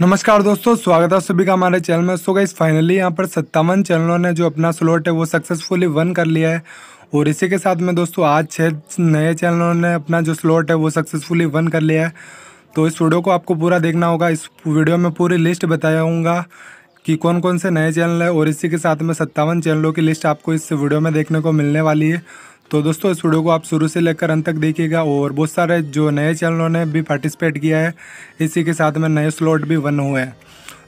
नमस्कार दोस्तों स्वागत है सभी का हमारे चैनल में सो गई फाइनली यहाँ पर सत्तावन चैनलों ने जो अपना स्लॉट है वो सक्सेसफुली वन कर लिया है और इसी के साथ में दोस्तों आज छः नए चैनलों ने अपना जो स्लॉट है वो सक्सेसफुली वन कर लिया है तो इस वीडियो को आपको पूरा देखना होगा इस वीडियो में पूरी लिस्ट बताऊँगा कि कौन कौन से नए चैनल है और इसी के साथ में सत्तावन चैनलों की लिस्ट आपको इस वीडियो में देखने को मिलने वाली है तो दोस्तों इस वीडियो को आप शुरू से लेकर अंत तक देखिएगा और बहुत सारे जो नए चैनलों ने भी पार्टिसिपेट किया है इसी के साथ में नए स्लॉट भी वन हुए हैं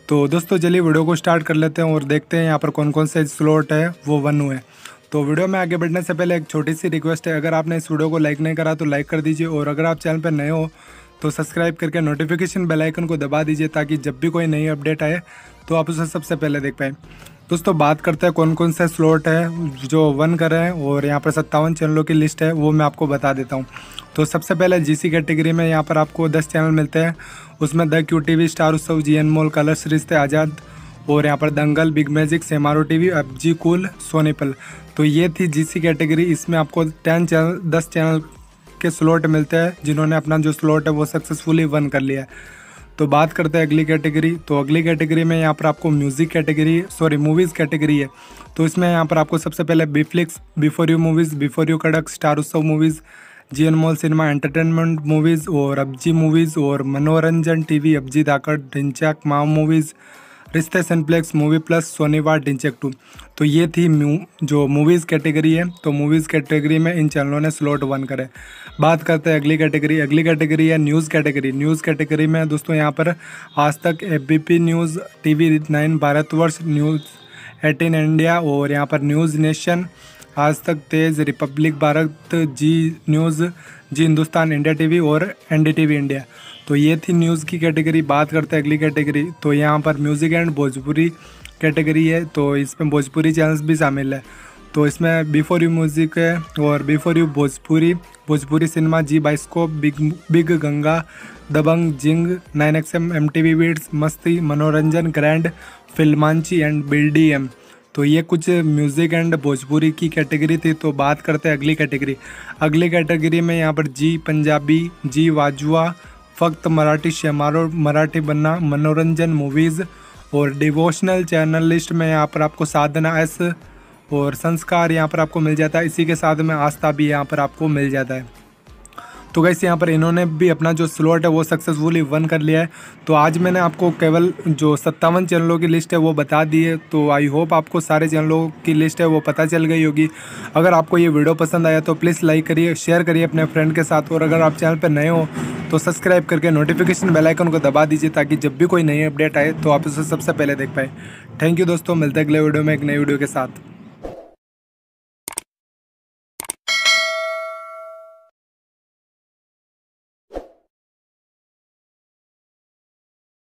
तो दोस्तों चलिए वीडियो को स्टार्ट कर लेते हैं और देखते हैं यहाँ पर कौन कौन से स्लॉट है वो वन हुए तो वीडियो में आगे बढ़ने से पहले एक छोटी सी रिक्वेस्ट है अगर आपने इस वीडियो को लाइक नहीं करा तो लाइक कर दीजिए और अगर आप चैनल पर नए हो तो सब्सक्राइब करके नोटिफिकेशन बेल आइकन को दबा दीजिए ताकि जब भी कोई नई अपडेट आए तो आप उसे सबसे पहले देख पाएँ दोस्तों बात करते हैं कौन कौन से स्लॉट है जो वन कर रहे हैं और यहाँ पर सत्तावन चैनलों की लिस्ट है वो मैं आपको बता देता हूँ तो सबसे पहले जीसी कैटेगरी में यहाँ पर आपको दस चैनल मिलते हैं उसमें the Q T V star Utsav Zee N mole colour रिश्ते आज़ाद और यहाँ पर Dangal big magic Shemaroo T V Abzy cool सोनीपल तो ये थी जीसी कैटेगरी इसमें आपको टेन चैनल दस चैनल के स्लॉट मिलते हैं जिन्होंने अपना जो स्लॉट है वो सक्सेसफुली वन कर लिया है तो बात करते हैं अगली कैटेगरी तो अगली कैटेगरी में यहाँ पर आपको music category sorry movies category है तो इसमें यहाँ पर आपको सबसे पहले Bflix before you movies before you Kadak star Utsav movies Zee Anmol cinema entertainment movies और अबजी मूवीज़ और मनोरंजन टीवी अबजी धाकड़ ढिंचाक माओ movies Rishtey cineplex movie plus Sony Wah Dhinchaak two तो ये थी जो मूवीज़ कैटेगरी है तो मूवीज़ कैटेगरी में इन चैनलों ने स्लॉट वन करे बात करते हैं अगली कैटेगरी अगली कैटेगरी है न्यूज़ कैटेगरी न्यूज़ कैटेगरी में दोस्तों यहाँ पर Aaj Tak A news T V nine Bharatvarsh news eighteen India और यहाँ पर news nation Aaj Tak Tez republic Bharat Zee news Zee Hindustan India TV और एनडीटीवी इंडिया तो ये थी न्यूज़ की कैटेगरी बात करते हैं अगली कैटेगरी तो यहाँ पर म्यूज़िक एंड भोजपुरी कैटेगरी है तो इसमें भोजपुरी चैनल्स भी शामिल है तो इसमें बिफोर यू म्यूज़िक है और before you Bhojpuri Bhojpuri cinema Zee bioscope big big Ganga Dabangg zing nine X M M T V Masti Manoranjan grand फिल्मांची एंड बिल्डी एम तो ये कुछ म्यूज़िक एंड भोजपुरी की कैटेगरी थी तो बात करते हैं अगली कैटेगरी अगली कैटेगरी में यहाँ पर जी पंजाबी जी वाजुआ फ़क्त मराठी शेमारो मराठी बनना मनोरंजन मूवीज़ और डिवोशनल चैनल लिस्ट में यहाँ पर आपको साधना एस और संस्कार यहाँ पर आपको मिल जाता है इसी के साथ में आस्था भी यहाँ पर आपको मिल जाता है तो गैस यहाँ पर इन्होंने भी अपना जो स्लॉट है वो सक्सेसफुली वन कर लिया है तो आज मैंने आपको केवल जो सत्तावन चैनलों की लिस्ट है वो बता दी है तो आई होप आपको सारे चैनलों की लिस्ट है वो पता चल गई होगी अगर आपको ये वीडियो पसंद आया तो प्लीज़ लाइक करिए शेयर करिए अपने फ्रेंड के साथ और अगर आप चैनल पर नए हो तो सब्सक्राइब करके नोटिफिकेशन बेल आइकन को दबा दीजिए ताकि जब भी कोई नई अपडेट आए तो आप उसे सबसे पहले देख पाए थैंक यू दोस्तों मिलते अगले वीडियो में एक नई वीडियो के साथ